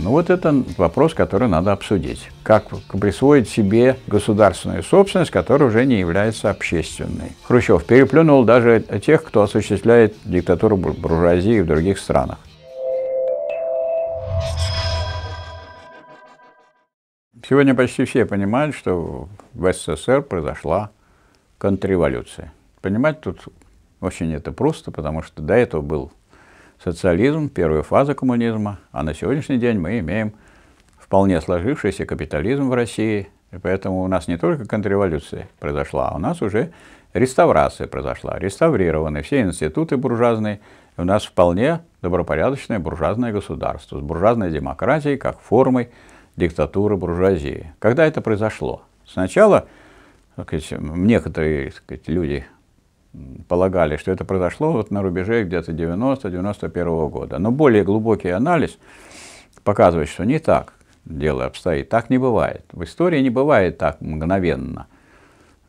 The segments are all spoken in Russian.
Ну вот это вопрос, который надо обсудить. Как присвоить себе государственную собственность, которая уже не является общественной. Хрущев переплюнул даже тех, кто осуществляет диктатуру буржуазии в других странах. Сегодня почти все понимают, что в СССР произошла контрреволюция. Понимать тут очень это просто, потому что до этого был социализм, первая фаза коммунизма, а на сегодняшний день мы имеем вполне сложившийся капитализм в России, и поэтому у нас не только контрреволюция произошла, а у нас уже реставрация произошла, реставрированы все институты буржуазные, у нас вполне добропорядочное буржуазное государство с буржуазной демократией как формой диктатуры буржуазии. Когда это произошло? Сначала сказать, некоторые сказать, люди полагали, что это произошло вот на рубеже где-то 90-91 года. Но более глубокий анализ показывает, что не так дело обстоит. Так не бывает. В истории не бывает так мгновенно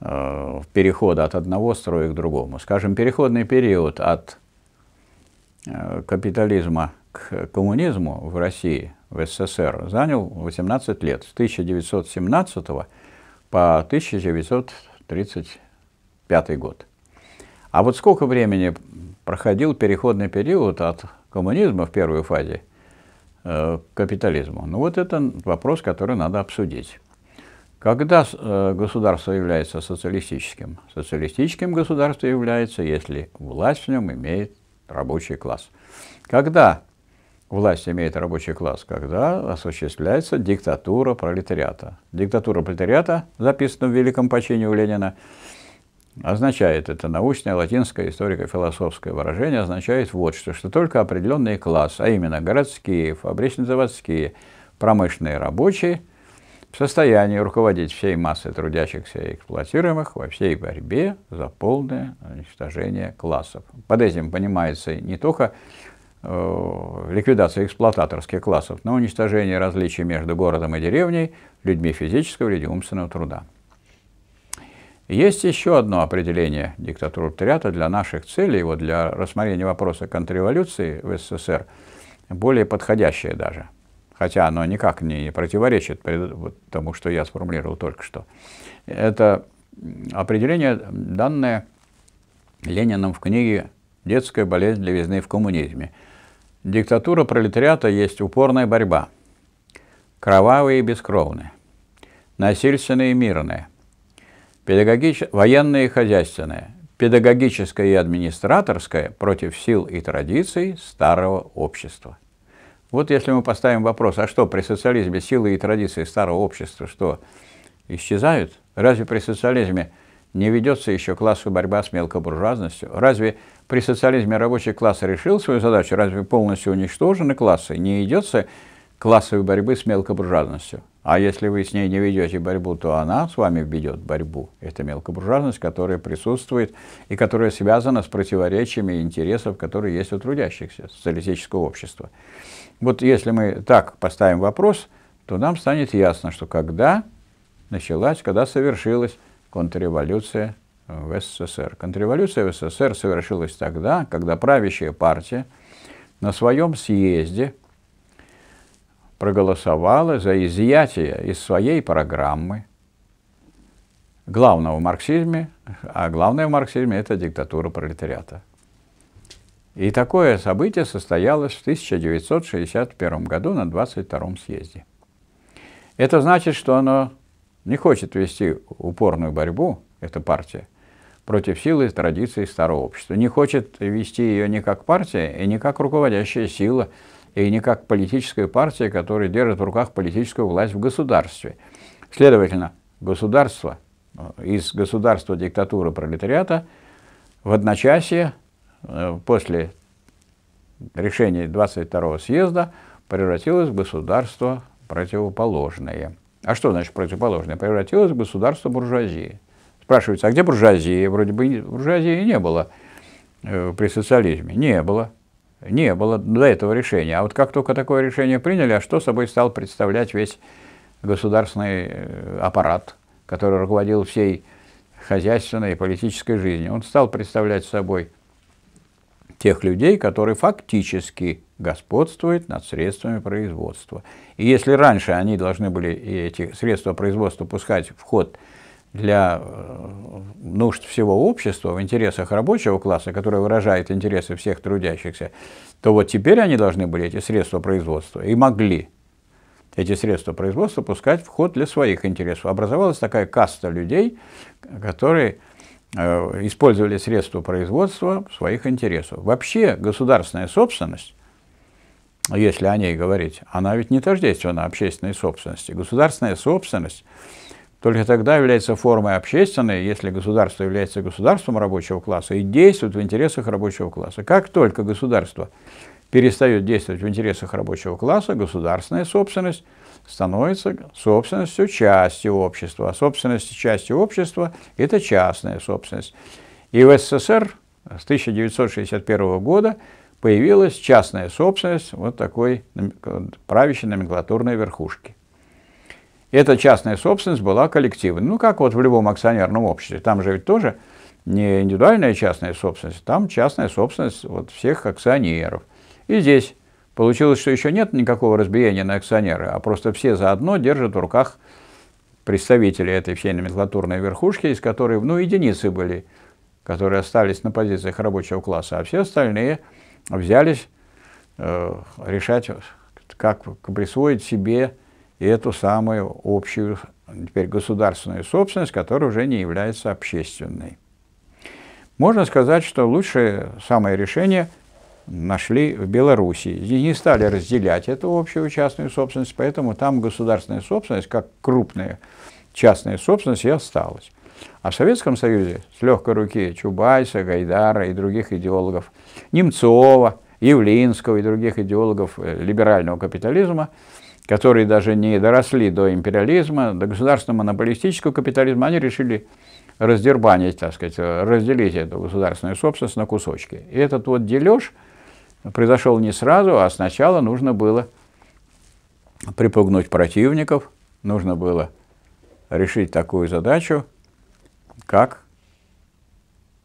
э, перехода от одного строя к другому. Скажем, переходный период от э, капитализма к коммунизму в России, в СССР, занял 18 лет, с 1917 по 1935 год. А вот сколько времени проходил переходный период от коммунизма в первой фазе э, к капитализму? Ну вот это вопрос, который надо обсудить. Когда э, государство является социалистическим? Социалистическим государство является, если власть в нем имеет рабочий класс. Когда власть имеет рабочий класс, когда осуществляется диктатура пролетариата. Диктатура пролетариата, записана в «Великом почине» у Ленина, означает, это научное латинское историко-философское выражение, означает вот что, что только определенный класс, а именно городские, фабрично-заводские, промышленные рабочие, в состоянии руководить всей массой трудящихся и эксплуатируемых во всей борьбе за полное уничтожение классов. Под этим понимается не только э, ликвидация эксплуататорских классов, но уничтожение различий между городом и деревней, людьми физического или умственного труда. Есть еще одно определение диктатуры пролетариата для наших целей, вот для рассмотрения вопроса контрреволюции в СССР, более подходящее даже. Хотя оно никак не противоречит тому, что я сформулировал только что. Это определение, данное Лениным в книге «Детская болезнь для визны в коммунизме». Диктатура пролетариата есть упорная борьба. Кровавые и бескровные. Насильственные и мирные – Педагогич... Военные и хозяйственные, педагогическое и администраторское против сил и традиций старого общества. Вот если мы поставим вопрос, а что при социализме силы и традиции старого общества, что исчезают? Разве при социализме не ведется еще классовая борьба с мелкобуржуазностью? Разве при социализме рабочий класс решил свою задачу? Разве полностью уничтожены классы? Не идется классовой борьбы с мелкобуржуазностью? А если вы с ней не ведете борьбу, то она с вами ведет борьбу. Это мелкобуржуазность, которая присутствует и которая связана с противоречиями интересов, которые есть у трудящихся социалистического общества. Вот если мы так поставим вопрос, то нам станет ясно, что когда началась, когда совершилась контрреволюция в СССР. Контрреволюция в СССР совершилась тогда, когда правящая партия на своем съезде – проголосовала за изъятие из своей программы главного в марксизме, а главное в марксизме – это диктатура пролетариата. И такое событие состоялось в 1961 году на 22-м съезде. Это значит, что она не хочет вести упорную борьбу, эта партия, против силы и традиции старого общества. Не хочет вести ее ни как партия, и ни как руководящая сила – и не как политическая партия, которая держит в руках политическую власть в государстве. Следовательно, государство, э, из государства диктатуры пролетариата в одночасье э, после решения 22-го съезда превратилось в государство противоположное. А что значит противоположное? Превратилось в государство буржуазии. Спрашивается, а где буржуазия? Вроде бы буржуазии не было э, при социализме. Не было не было до этого решения. А вот как только такое решение приняли, а что собой стал представлять весь государственный э, аппарат, который руководил всей хозяйственной и политической жизнью? Он стал представлять собой тех людей, которые фактически господствуют над средствами производства. И если раньше они должны были эти средства производства пускать в ход для э, нужд всего общества, в интересах рабочего класса, который выражает интересы всех трудящихся, то вот теперь они должны были эти средства производства и могли эти средства производства пускать в ход для своих интересов. Образовалась такая каста людей, которые э, использовали средства производства в своих интересах. Вообще государственная собственность, если о ней говорить, она ведь не тождественна общественной собственности. Государственная собственность только тогда является формой общественной, если государство является государством рабочего класса и действует в интересах рабочего класса. Как только государство перестает действовать в интересах рабочего класса, государственная собственность становится собственностью части общества. А собственность части общества – это частная собственность. И в СССР с 1961 года появилась частная собственность вот такой правящей номенклатурной верхушки эта частная собственность была коллективной. Ну, как вот в любом акционерном обществе. Там же ведь тоже не индивидуальная частная собственность, там частная собственность вот всех акционеров. И здесь получилось, что еще нет никакого разбиения на акционеры, а просто все заодно держат в руках представители этой всей номенклатурной верхушки, из которой, ну, единицы были, которые остались на позициях рабочего класса, а все остальные взялись э, решать, как присвоить себе и эту самую общую, теперь государственную собственность, которая уже не является общественной. Можно сказать, что лучшее самое решение нашли в Беларуси. Здесь не стали разделять эту общую частную собственность, поэтому там государственная собственность, как крупная частная собственность, и осталась. А в Советском Союзе с легкой руки Чубайса, Гайдара и других идеологов, Немцова, Явлинского и других идеологов э, либерального капитализма – которые даже не доросли до империализма, до государственного монополистического капитализма, они решили раздербанить, так сказать, разделить эту государственную собственность на кусочки. И этот вот дележ произошел не сразу, а сначала нужно было припугнуть противников, нужно было решить такую задачу, как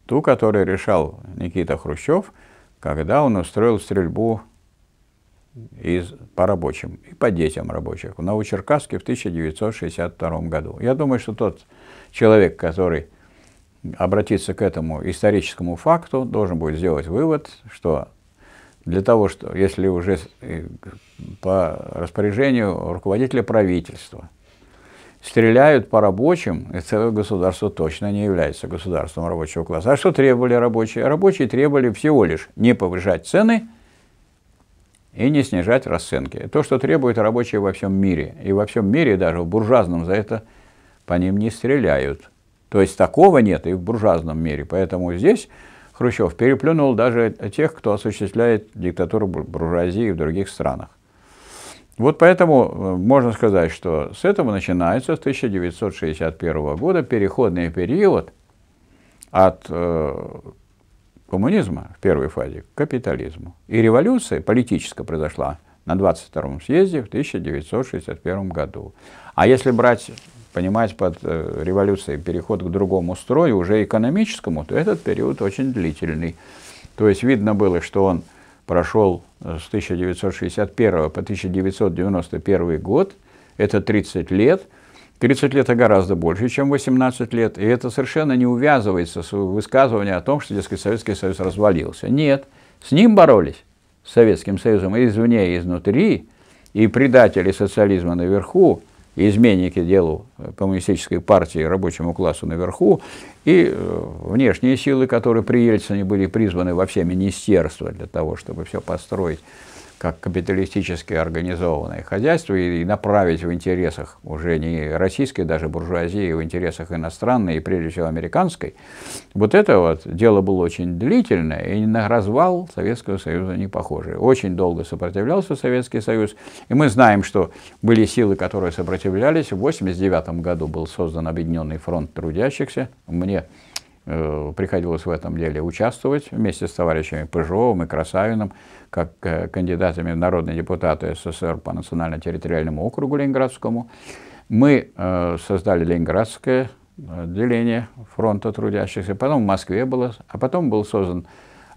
ту, которую решал Никита Хрущев, когда он устроил стрельбу и по рабочим, и по детям рабочих в Новочеркасске в 1962 году. Я думаю, что тот человек, который обратиться к этому историческому факту, должен будет сделать вывод, что для того, что если уже по распоряжению руководителя правительства стреляют по рабочим, это государство точно не является государством рабочего класса. А что требовали рабочие? Рабочие требовали всего лишь не повышать цены – и не снижать расценки. То, что требует рабочие во всем мире. И во всем мире, даже в буржуазном, за это по ним не стреляют. То есть такого нет и в буржуазном мире. Поэтому здесь Хрущев переплюнул даже тех, кто осуществляет диктатуру буржуазии в других странах. Вот поэтому э, можно сказать, что с этого начинается с 1961 года переходный период от э, коммунизма в первой фазе к капитализму. И революция политическая произошла на 22-м съезде в 1961 году. А если брать, понимать под э, революцией переход к другому строю, уже экономическому, то этот период очень длительный. То есть видно было, что он прошел э, с 1961 по 1991 год, это 30 лет – 30 лет это гораздо больше, чем 18 лет, и это совершенно не увязывается с высказыванием о том, что, дескать, Советский Союз развалился. Нет, с ним боролись, с Советским Союзом, и извне, и изнутри, и предатели социализма наверху, и изменники делу коммунистической партии рабочему классу наверху, и э, внешние силы, которые при Ельцине были призваны во все министерства для того, чтобы все построить как капиталистически организованное хозяйство и направить в интересах уже не российской даже буржуазии, а в интересах иностранной и прежде всего американской, вот это вот дело было очень длительное и на развал Советского Союза не похоже. Очень долго сопротивлялся Советский Союз, и мы знаем, что были силы, которые сопротивлялись. В 1989 году был создан Объединенный фронт трудящихся. Мне Э, приходилось в этом деле участвовать вместе с товарищами Пыжовым и Красавиным, как э, кандидатами в народные депутаты СССР по национально-территориальному округу Ленинградскому. Мы э, создали Ленинградское отделение фронта трудящихся, потом в Москве было, а потом был создан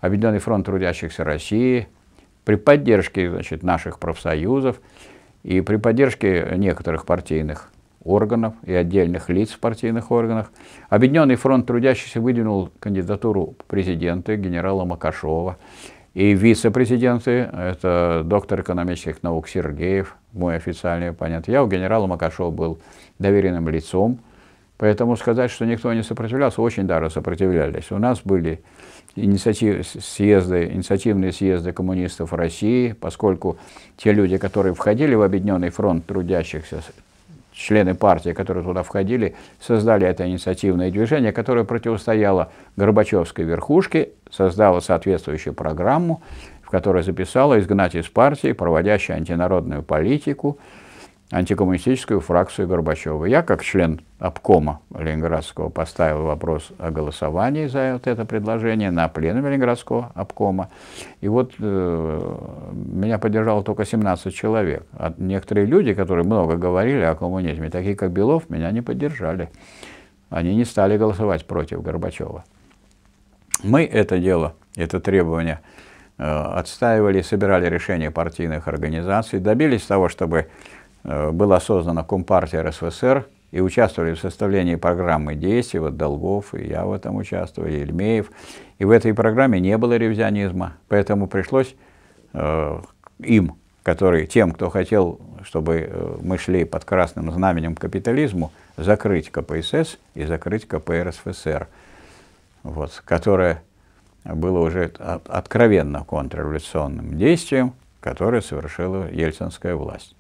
Объединенный фронт трудящихся России при поддержке значит, наших профсоюзов и при поддержке некоторых партийных органов и отдельных лиц в партийных органах. Объединенный фронт трудящихся выдвинул кандидатуру президента генерала Макашова и вице-президенты, это доктор экономических наук Сергеев, мой официальный оппонент. Я у генерала Макашова был доверенным лицом, поэтому сказать, что никто не сопротивлялся, очень даже сопротивлялись. У нас были инициатив, съезды, инициативные съезды коммунистов России, поскольку те люди, которые входили в Объединенный фронт трудящихся, члены партии, которые туда входили, создали это инициативное движение, которое противостояло Горбачевской верхушке, создало соответствующую программу, в которой записало изгнать из партии, проводящей антинародную политику, антикоммунистическую фракцию Горбачева. Я, как член обкома Ленинградского, поставил вопрос о голосовании за вот это предложение на пленуме Ленинградского обкома. И вот э, меня поддержало только 17 человек. А некоторые люди, которые много говорили о коммунизме, такие как Белов, меня не поддержали. Они не стали голосовать против Горбачева. Мы это дело, это требование э, отстаивали, собирали решения партийных организаций, добились того, чтобы Э, была создана Компартия РСФСР и участвовали в составлении программы действий, вот Долгов, и я в этом участвовал, и Ильмеев. И в этой программе не было ревизионизма, поэтому пришлось э, им, которые тем, кто хотел, чтобы э, мы шли под красным знаменем капитализму, закрыть КПСС и закрыть КПРСФСР, вот, которое было уже откровенно контрреволюционным действием, которое совершила ельцинская власть.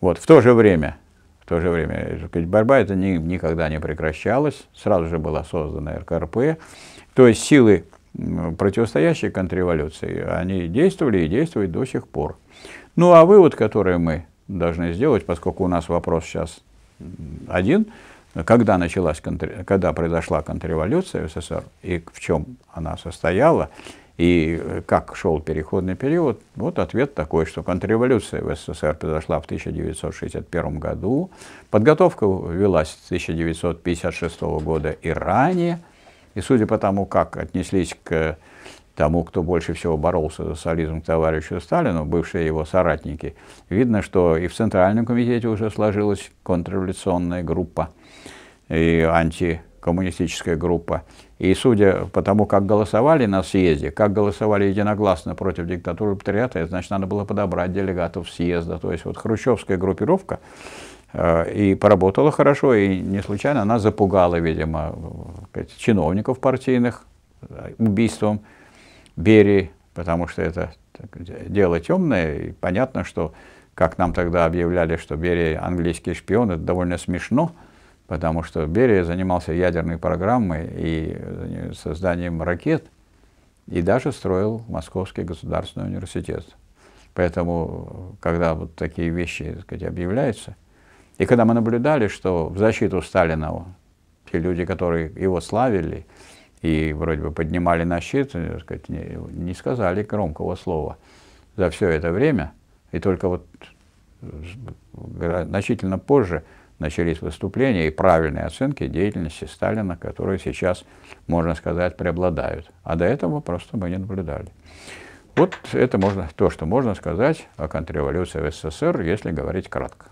Вот, в то же время, в то же время, э, борьба это ни, никогда не прекращалась, сразу же была создана РКРП, то есть силы, противостоящие контрреволюции, они действовали и действуют до сих пор. Ну а вывод, который мы должны сделать, поскольку у нас вопрос сейчас один, когда, началась, когда произошла контрреволюция в СССр и в чем она состояла, и э, как шел переходный период? Вот ответ такой, что контрреволюция в СССР произошла в 1961 году. Подготовка велась с 1956 года и ранее. И судя по тому, как отнеслись к тому, кто больше всего боролся за социализм к товарищу Сталину, бывшие его соратники, видно, что и в Центральном комитете уже сложилась контрреволюционная группа и анти коммунистическая группа. И судя по тому, как голосовали на съезде, как голосовали единогласно против диктатуры патриата, значит, надо было подобрать делегатов съезда. То есть вот хрущевская группировка э, и поработала хорошо, и не случайно она запугала, видимо, э, чиновников партийных э, убийством Берии, потому что это дело темное, и понятно, что, как нам тогда объявляли, что Берия английский шпион, это довольно смешно, потому что Берия занимался ядерной программой и э, созданием ракет, и даже строил Московский государственный университет. Поэтому, э, когда вот такие вещи так сказать, объявляются, и когда мы наблюдали, что в защиту Сталина те люди, которые его славили и вроде бы поднимали на щит, э, так сказать, не, не сказали громкого слова за все это время, и только вот значительно позже – начались выступления и правильные оценки деятельности Сталина, которые сейчас, можно сказать, преобладают. А до этого просто мы не наблюдали. Вот это можно, то, что можно сказать о контрреволюции в СССР, если говорить кратко.